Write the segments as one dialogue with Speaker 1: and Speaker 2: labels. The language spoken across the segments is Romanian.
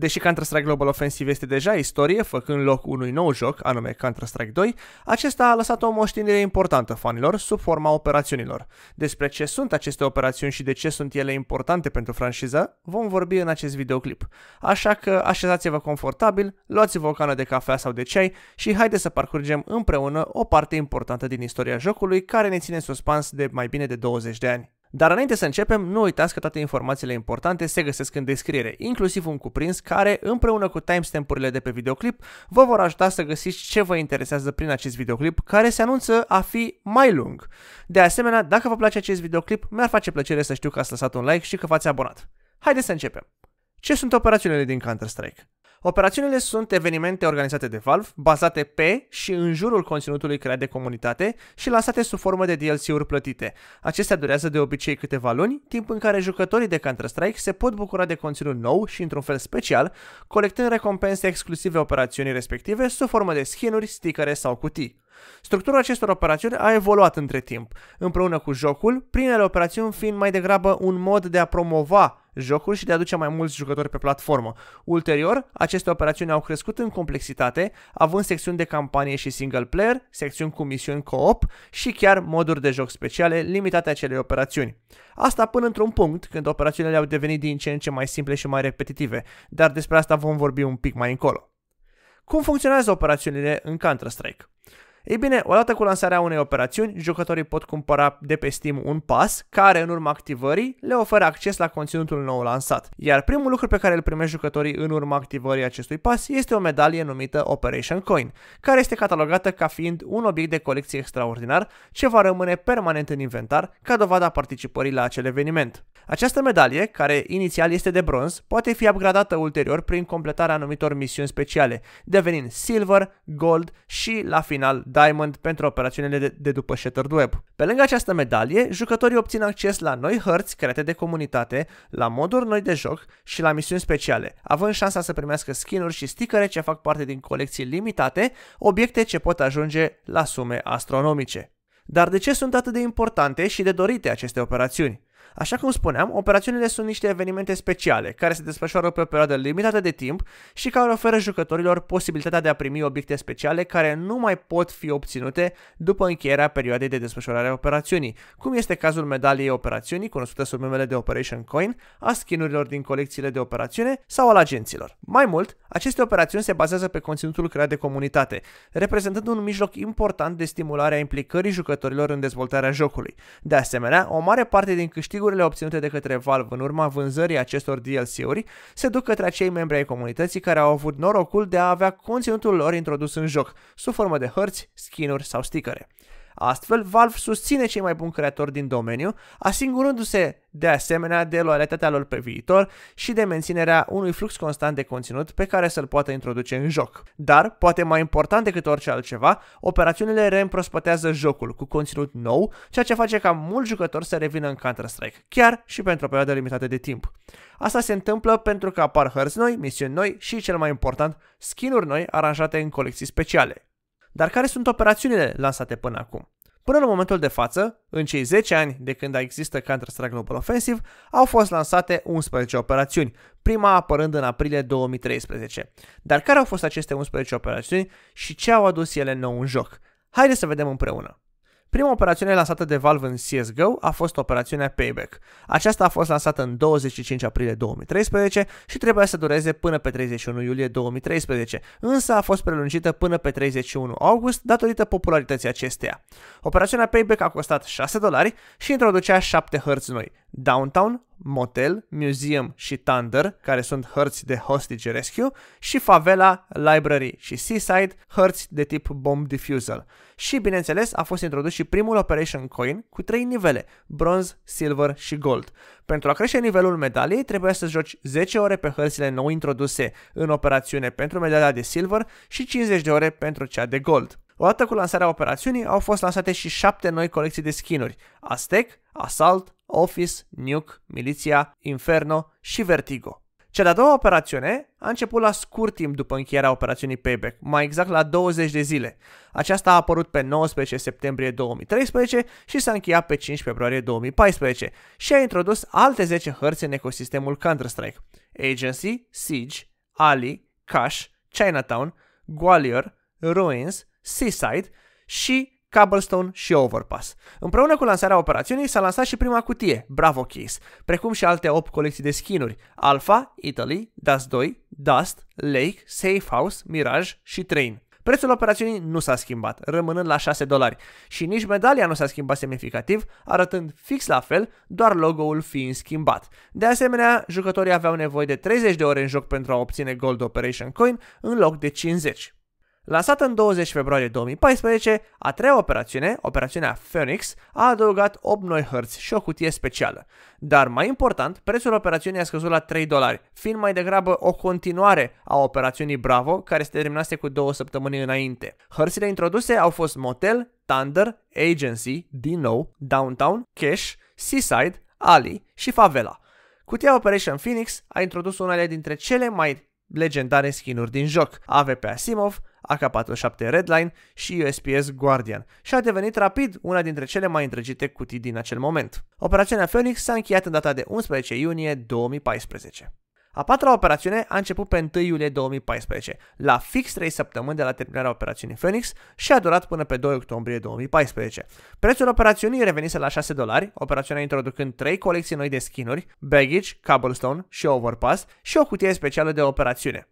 Speaker 1: Deși Counter-Strike Global Offensive este deja istorie, făcând loc unui nou joc, anume Counter-Strike 2, acesta a lăsat o moștenire importantă fanilor sub forma operațiunilor. Despre ce sunt aceste operațiuni și de ce sunt ele importante pentru franciză, vom vorbi în acest videoclip. Așa că așezați-vă confortabil, luați-vă o cană de cafea sau de ceai și haideți să parcurgem împreună o parte importantă din istoria jocului care ne ține în suspans de mai bine de 20 de ani. Dar înainte să începem, nu uitați că toate informațiile importante se găsesc în descriere, inclusiv un cuprins care, împreună cu timestampurile de pe videoclip, vă vor ajuta să găsiți ce vă interesează prin acest videoclip, care se anunță a fi mai lung. De asemenea, dacă vă place acest videoclip, mi-ar face plăcere să știu că ați lăsat un like și că v-ați abonat. Haideți să începem! Ce sunt operațiunile din Counter-Strike? Operațiunile sunt evenimente organizate de Valve, bazate pe și în jurul conținutului creat de comunitate și lansate sub formă de DLC-uri plătite. Acestea durează de obicei câteva luni, timp în care jucătorii de Counter-Strike se pot bucura de conținut nou și într-un fel special, colectând recompense exclusive operațiunii respective sub formă de skinuri, stickere sau cutii. Structura acestor operațiuni a evoluat între timp, împreună cu jocul, primele operațiuni fiind mai degrabă un mod de a promova jocuri și de a aduce mai mulți jucători pe platformă. Ulterior, aceste operațiuni au crescut în complexitate, având secțiuni de campanie și single player, secțiuni cu misiuni co-op și chiar moduri de joc speciale limitate acelei operațiuni. Asta până într-un punct când operațiunile au devenit din ce în ce mai simple și mai repetitive, dar despre asta vom vorbi un pic mai încolo. Cum funcționează operațiunile în Counter-Strike? Ei bine, odată cu lansarea unei operațiuni, jucătorii pot cumpăra de pe Steam un pas care, în urma activării, le oferă acces la conținutul nou lansat. Iar primul lucru pe care îl primești jucătorii în urma activării acestui pas este o medalie numită Operation Coin, care este catalogată ca fiind un obiect de colecție extraordinar ce va rămâne permanent în inventar ca dovada participării la acel eveniment. Această medalie, care inițial este de bronz, poate fi upgradată ulterior prin completarea anumitor misiuni speciale, devenind silver, gold și, la final, Diamond pentru operațiunile de, de după Shattered Web. Pe lângă această medalie, jucătorii obțin acces la noi hărți create de comunitate, la moduri noi de joc și la misiuni speciale, având șansa să primească skin-uri și sticăre ce fac parte din colecții limitate, obiecte ce pot ajunge la sume astronomice. Dar de ce sunt atât de importante și de dorite aceste operațiuni? Așa cum spuneam, operațiunile sunt niște evenimente speciale, care se desfășoară pe o perioadă limitată de timp și care oferă jucătorilor posibilitatea de a primi obiecte speciale care nu mai pot fi obținute după încheierea perioadei de desfășurare a operațiunii, cum este cazul medaliei operațiunii, cunoscută sub numele de Operation Coin, a skinurilor din colecțiile de operațiune sau al agenților. Mai mult, aceste operațiuni se bazează pe conținutul creat de comunitate, reprezentând un mijloc important de stimulare a implicării jucătorilor în dezvoltarea jocului. De asemenea, o mare parte din câștig câștigurile obținute de către Valve în urma vânzării acestor DLC-uri se duc către acei membri ai comunității care au avut norocul de a avea conținutul lor introdus în joc, sub formă de hărți, skin-uri sau stickere. Astfel, Valve susține cei mai buni creatori din domeniu, asigurându-se de asemenea de loialitatea lor pe viitor și de menținerea unui flux constant de conținut pe care să-l poată introduce în joc. Dar, poate mai important decât orice altceva, operațiunile reîmprospătează jocul cu conținut nou, ceea ce face ca mulți jucători să revină în Counter-Strike, chiar și pentru o perioadă limitată de timp. Asta se întâmplă pentru că apar hărți noi, misiuni noi și, cel mai important, skin-uri noi aranjate în colecții speciale. Dar care sunt operațiunile lansate până acum? Până în momentul de față, în cei 10 ani de când există Counter-Strike Global Offensive, au fost lansate 11 operațiuni, prima apărând în aprilie 2013. Dar care au fost aceste 11 operațiuni și ce au adus ele nou în joc? Haideți să vedem împreună! Prima operațiune lansată de Valve în CSGO a fost operațiunea Payback. Aceasta a fost lansată în 25 aprilie 2013 și trebuia să dureze până pe 31 iulie 2013, însă a fost prelungită până pe 31 august datorită popularității acesteia. Operațiunea Payback a costat 6 dolari și introducea 7 hărți noi, Downtown, Motel, Museum și Thunder, care sunt hărți de Hostage Rescue, și Favela, Library și Seaside, hărți de tip Bomb Diffusal. Și, bineînțeles, a fost introdus și primul Operation Coin cu trei nivele, bronz, silver și gold. Pentru a crește nivelul medaliei, trebuia să joci 10 ore pe hărțile nou introduse în operațiune pentru medalia de silver și 50 de ore pentru cea de gold. Odată cu lansarea operațiunii au fost lansate și șapte noi colecții de skinuri, Aztec, Assault, Office, Nuke, Miliția, Inferno și Vertigo. Cea de-a doua operațiune a început la scurt timp după încheierea operațiunii Payback, mai exact la 20 de zile. Aceasta a apărut pe 19 septembrie 2013 și s-a încheiat pe 5 februarie 2014 și a introdus alte 10 hărți în ecosistemul Counter-Strike. Agency, Siege, Ali, Cash, Chinatown, Gwalior, Ruins, Seaside și Cobblestone și Overpass. Împreună cu lansarea operațiunii s-a lansat și prima cutie, Bravo Keys, precum și alte 8 colecții de skinuri, Alpha, Italy, Dust 2, Dust, Lake, Safe House, Mirage și Train. Prețul operațiunii nu s-a schimbat, rămânând la 6 dolari, și nici medalia nu s-a schimbat semnificativ, arătând fix la fel, doar logo-ul fiind schimbat. De asemenea, jucătorii aveau nevoie de 30 de ore în joc pentru a obține Gold Operation Coin în loc de 50. Lansată în 20 februarie 2014, a treia operațiune, operațiunea Phoenix, a adăugat 8 noi hărți și o cutie specială. Dar mai important, prețul operațiunii a scăzut la 3 dolari, fiind mai degrabă o continuare a operațiunii Bravo, care se terminase cu două săptămâni înainte. Hărțile introduse au fost Motel, Thunder, Agency, Dino, Downtown, Cash, Seaside, Ali și Favela. Cutia Operation Phoenix a introdus unele dintre cele mai legendare skinuri din joc, AVP Asimov, AK-47 Redline și USPS Guardian și a devenit rapid una dintre cele mai îndrăgite cutii din acel moment. Operațiunea Phoenix s-a încheiat în data de 11 iunie 2014. A patra operațiune a început pe 1 iulie 2014, la fix 3 săptămâni de la terminarea operațiunii Phoenix și a durat până pe 2 octombrie 2014. Prețul operațiunii revenise la 6 dolari, operațiunea introducând 3 colecții noi de skinuri, baggage, cobblestone și overpass și o cutie specială de operațiune.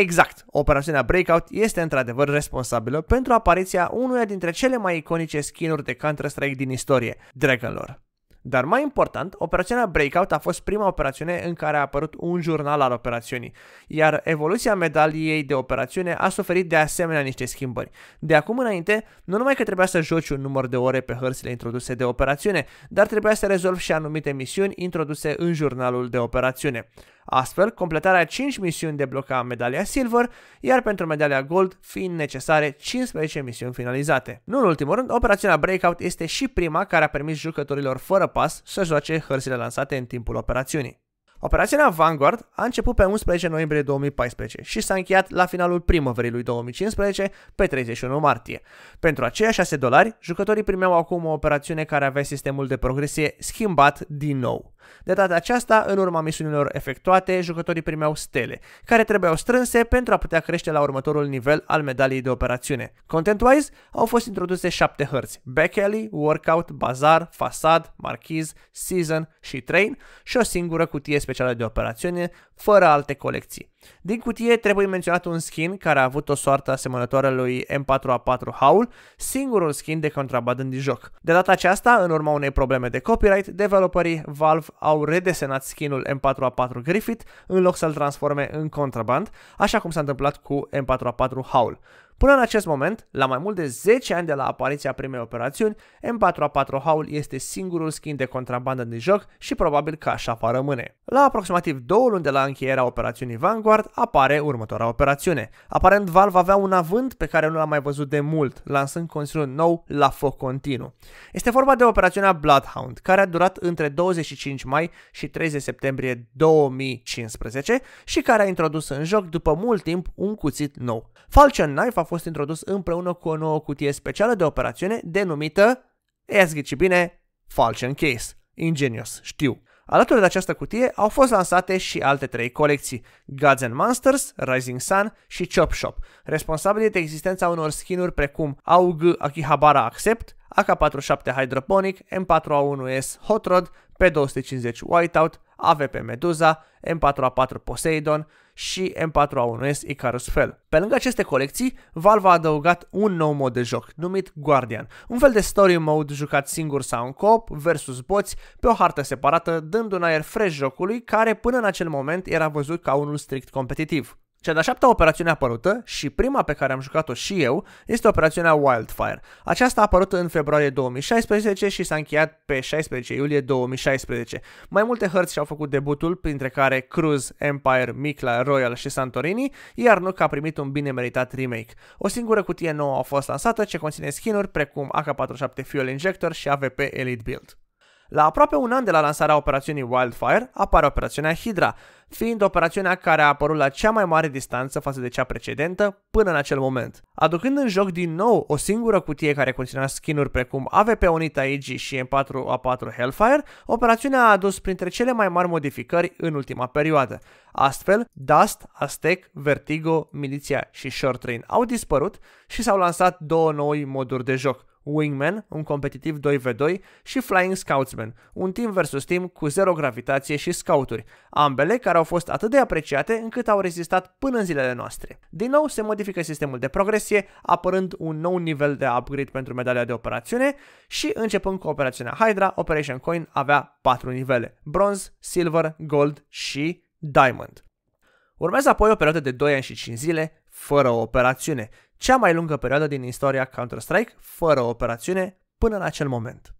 Speaker 1: Exact, operațiunea Breakout este într-adevăr responsabilă pentru apariția unuia dintre cele mai iconice skin-uri de Counter-Strike din istorie, Dragonlore. Dar mai important, operațiunea Breakout a fost prima operațiune în care a apărut un jurnal al operațiunii, iar evoluția medaliei de operațiune a suferit de asemenea niște schimbări. De acum înainte, nu numai că trebuia să joci un număr de ore pe hărțile introduse de operațiune, dar trebuia să rezolvi și anumite misiuni introduse în jurnalul de operațiune. Astfel, completarea 5 misiuni debloca medalia Silver, iar pentru medalia Gold fiind necesare 15 misiuni finalizate. Nu în ultimul rând, operațiunea Breakout este și prima care a permis jucătorilor fără pas să joace hărțile lansate în timpul operațiunii. Operațiunea Vanguard a început pe 11 noiembrie 2014 și s-a încheiat la finalul primăverii lui 2015 pe 31 martie. Pentru aceia 6 dolari, jucătorii primeau acum o operațiune care avea sistemul de progresie schimbat din nou. De data aceasta, în urma misiunilor efectuate, jucătorii primeau stele, care trebuiau strânse pentru a putea crește la următorul nivel al medaliei de operațiune. Content-wise, au fost introduse șapte hărți, Back Alley, Workout, Bazar, Fasad, Marchiz, Season și Train și o singură cutie specială de operațiune, fără alte colecții. Din cutie trebuie menționat un skin care a avut o soartă asemănătoare lui M4A4 Howl, singurul skin de contrabandă din joc. De data aceasta, în urma unei probleme de copyright, developerii Valve au redesenat skinul M4A4 Griffith în loc să-l transforme în contraband, așa cum s-a întâmplat cu M4A4 Howl. Până în acest moment, la mai mult de 10 ani de la apariția primei operațiuni, M4A4 Haul este singurul skin de contrabandă din joc și probabil că așa va rămâne. La aproximativ două luni de la încheierea operațiunii Vanguard apare următoarea operațiune. Aparent Valve avea un avânt pe care nu l-am mai văzut de mult, lansând conținut nou la foc continuu. Este vorba de operațiunea Bloodhound, care a durat între 25 mai și 30 septembrie 2015 și care a introdus în joc după mult timp un cuțit nou. Falcon Knife a fost introdus împreună cu o nouă cutie specială de operațiune denumită, i-ați ghicit bine, Falcon Case. Ingenios, știu. Alături de această cutie au fost lansate și alte trei colecții, Gods and Monsters, Rising Sun și Chop Shop, responsabile de existența unor skinuri precum AUG Akihabara Accept, AK-47 Hydroponic, M4A1S Hot Rod, P250 Whiteout, AVP Medusa, M4A4 Poseidon, și M4A1S Icarus Fell. Pe lângă aceste colecții, Valve a adăugat un nou mod de joc, numit Guardian, un fel de story mode jucat singur sau în cop, versus boți, pe o hartă separată, dând un aer fresh jocului care până în acel moment era văzut ca unul strict competitiv. Cea de-a șaptea operațiune apărută și prima pe care am jucat-o și eu este operațiunea Wildfire. Aceasta a apărut în februarie 2016 și s-a încheiat pe 16 iulie 2016. Mai multe hărți și-au făcut debutul, printre care Cruz, Empire, Micla, Royal și Santorini, iar Nuke a primit un bine meritat remake. O singură cutie nouă a fost lansată ce conține skin-uri precum AK-47 Fuel Injector și AVP Elite Build. La aproape un an de la lansarea operațiunii Wildfire apare operațiunea Hydra, fiind operațiunea care a apărut la cea mai mare distanță față de cea precedentă până în acel moment. Aducând în joc din nou o singură cutie care conținea skinuri precum AVP Unita IG și M4A4 Hellfire, operațiunea a adus printre cele mai mari modificări în ultima perioadă. Astfel, Dust, Aztec, Vertigo, Miliția și Short Train au dispărut și s-au lansat două noi moduri de joc. Wingman, un competitiv 2v2 și Flying Scoutsman, un team versus team cu zero gravitație și scouturi, ambele care au fost atât de apreciate încât au rezistat până în zilele noastre. Din nou se modifică sistemul de progresie, apărând un nou nivel de upgrade pentru medalia de operațiune și începând cu operațiunea Hydra, Operation Coin avea 4 nivele, bronze, silver, gold și diamond. Urmează apoi o perioadă de 2 ani și 5 zile fără o operațiune cea mai lungă perioadă din istoria Counter-Strike fără operațiune până în acel moment.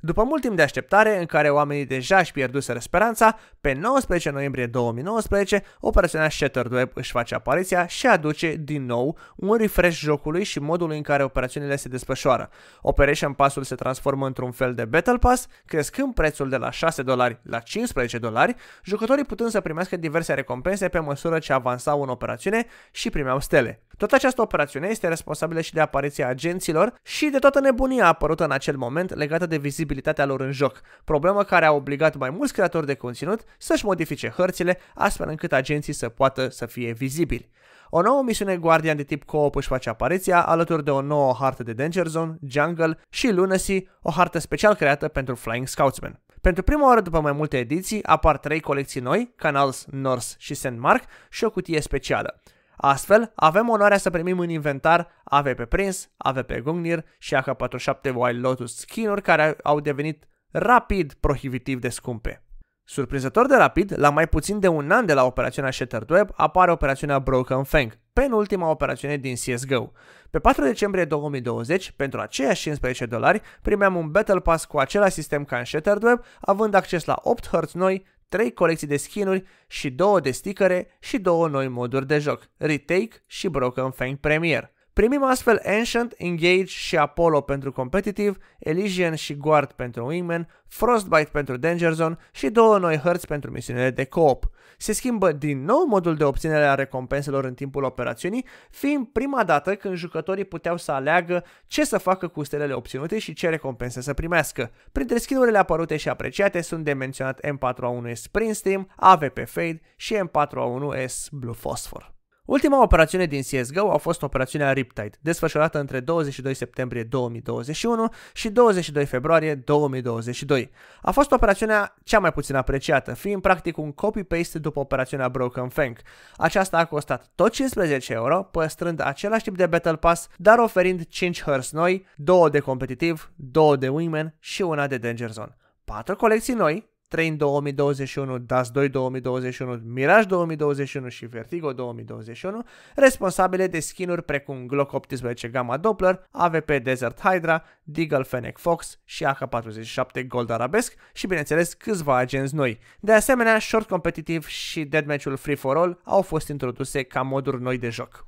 Speaker 1: După mult timp de așteptare, în care oamenii deja își pierduseră speranța, pe 19 noiembrie 2019, operațiunea Shattered Web își face apariția și aduce din nou un refresh jocului și modului în care operațiunile se desfășoară. Operation Pass-ul se transformă într-un fel de Battle Pass, crescând prețul de la 6 dolari la 15 dolari, jucătorii putând să primească diverse recompense pe măsură ce avansau în operațiune și primeau stele. Toată această operațiune este responsabilă și de apariția agenților și de toată nebunia apărută în acel moment legată de vizibilitatea lor în joc, problemă care a obligat mai mulți creatori de conținut să-și modifice hărțile astfel încât agenții să poată să fie vizibili. O nouă misiune Guardian de tip co-op își face apariția alături de o nouă hartă de Danger Zone, Jungle și Lunacy, o hartă special creată pentru Flying Scoutsman. Pentru prima oară după mai multe ediții apar trei colecții noi, Canals, Norse și Sandmark Mark și o cutie specială. Astfel, avem onoarea să primim în inventar AVP Prince, AVP Gungnir și AK-47 Wild Lotus skin-uri care au devenit rapid prohibitiv de scumpe. Surprinzător de rapid, la mai puțin de un an de la operațiunea Shattered Web apare operațiunea Broken Fang, penultima operațiune din CSGO. Pe 4 decembrie 2020, pentru aceiași 15 dolari, primeam un Battle Pass cu același sistem ca în Shattered Web, având acces la 8 hărți noi, 3 colecții de skinuri și 2 de sticăre și 2 noi moduri de joc, Retake și Broken Fang Premier. Primim astfel Ancient, Engage și Apollo pentru Competitive, Elysian și Guard pentru Wingman, Frostbite pentru Danger Zone și două noi hărți pentru misiunile de coop. Se schimbă din nou modul de obținere a recompenselor în timpul operațiunii, fiind prima dată când jucătorii puteau să aleagă ce să facă cu stelele obținute și ce recompense să primească. Printre skinurile apărute și apreciate sunt de menționat M4A1S Spring Stream, AVP Fade și M4A1S Blue Phosphor. Ultima operațiune din CSGO a fost operațiunea Riptide, desfășurată între 22 septembrie 2021 și 22 februarie 2022. A fost operațiunea cea mai puțin apreciată, fiind practic un copy-paste după operațiunea Broken Fang. Aceasta a costat tot 15 euro, păstrând același tip de Battle Pass, dar oferind 5 hărți noi, 2 de competitiv, 2 de Wingman și una de Danger Zone. 4 colecții noi, Train 2021, Das 2 2021, Mirage 2021 și Vertigo 2021, responsabile de skinuri precum Glock 18 Gamma Doppler, AVP Desert Hydra, Deagle Fennec Fox și AK-47 Gold Arabesc și bineînțeles câțiva agenți noi. De asemenea, short competitiv și deadmatch ul free for all au fost introduse ca moduri noi de joc.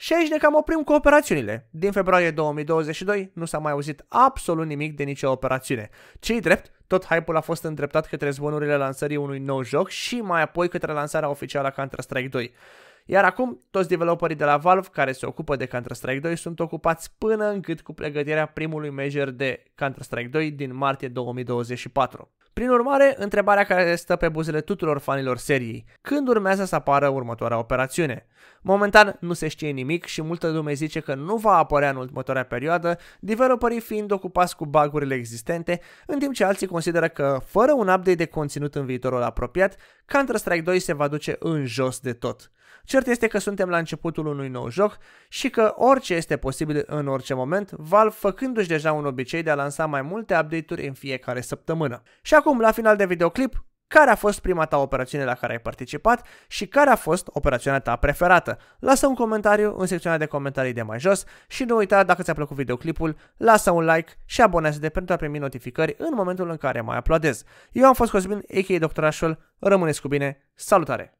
Speaker 1: Și aici ne cam oprim cu operațiunile. Din februarie 2022 nu s-a mai auzit absolut nimic de nicio operațiune. Cei drept, tot hype-ul a fost îndreptat către zvonurile lansării unui nou joc și mai apoi către lansarea oficială a Counter-Strike 2. Iar acum, toți developerii de la Valve care se ocupă de Counter-Strike 2 sunt ocupați până încât cu pregătirea primului major de Counter-Strike 2 din martie 2024. Prin urmare, întrebarea care stă pe buzele tuturor fanilor seriei, când urmează să apară următoarea operațiune? Momentan nu se știe nimic și multă lume zice că nu va apărea în următoarea perioadă, developerii fiind ocupați cu bagurile existente, în timp ce alții consideră că, fără un update de conținut în viitorul apropiat, Counter-Strike 2 se va duce în jos de tot. Cert este că suntem la începutul unui nou joc și că orice este posibil în orice moment, Valve făcându-și deja un obicei de a lansa mai multe update-uri în fiecare săptămână. Și acum, la final de videoclip, care a fost prima ta operațiune la care ai participat și care a fost operațiunea ta preferată. Lasă un comentariu în secțiunea de comentarii de mai jos și nu uita dacă ți-a plăcut videoclipul, lasă un like și abonează-te pentru a primi notificări în momentul în care mai aplaudez. Eu am fost Cosmin, a.k.a. Doctorașul, rămâneți cu bine, salutare!